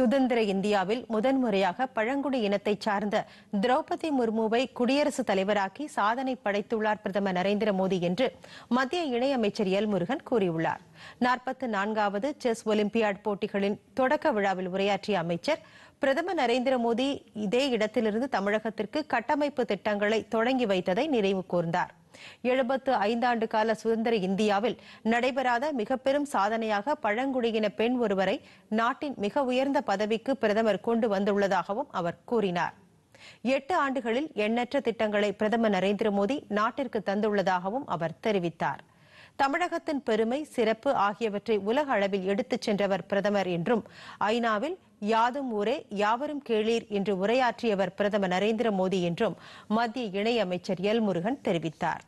சுதந்திர இந்தியாவில் முதன்முறையாக பழங்குடி இனத்தை சார்ந்த திரௌபதி முர்முவை குடியரசுத் தலைவராக்கி சாதனை படைத்துள்ளார் பிரதமர் நரேந்திர மோடி என்று மத்திய இணையமைச்சர் எல் முருகன் கூறியுள்ளார் நாற்பத்தி நான்காவது செஸ் ஒலிம்பியாட் போட்டிகளின் தொடக்க விழாவில் உரையாற்றிய அமைச்சர் பிரதமர் நரேந்திர மோடி இதே இடத்திலிருந்து தமிழகத்திற்கு கட்டமைப்பு திட்டங்களை தொடங்கி வைத்ததை நினைவு கூர்ந்தார் எழுபத்து ஐந்தாண்டு கால சுதந்திர இந்தியாவில் நடைபெறாத மிக பெரும் சாதனையாக பழங்குடியின பெண் ஒருவரை நாட்டின் மிக உயர்ந்த பதவிக்கு பிரதமர் கொண்டு வந்துள்ளதாகவும் அவர் கூறினார் எட்டு ஆண்டுகளில் எண்ணற்ற திட்டங்களை பிரதமர் நரேந்திர மோடி நாட்டிற்கு தந்துள்ளதாகவும் அவர் தெரிவித்தார் தமிழகத்தின் பெருமை சிறப்பு ஆகியவற்றை உலக அளவில் எடுத்துச் சென்றவர் பிரதமர் என்றும் ஐநாவில் யாதும் ஊரே யாவரும் கேளீர் என்று உரையாற்றியவர் பிரதமர் நரேந்திர மோடி என்றும் மத்திய இணையமைச்சர் எல் முருகன் தெரிவித்தாா்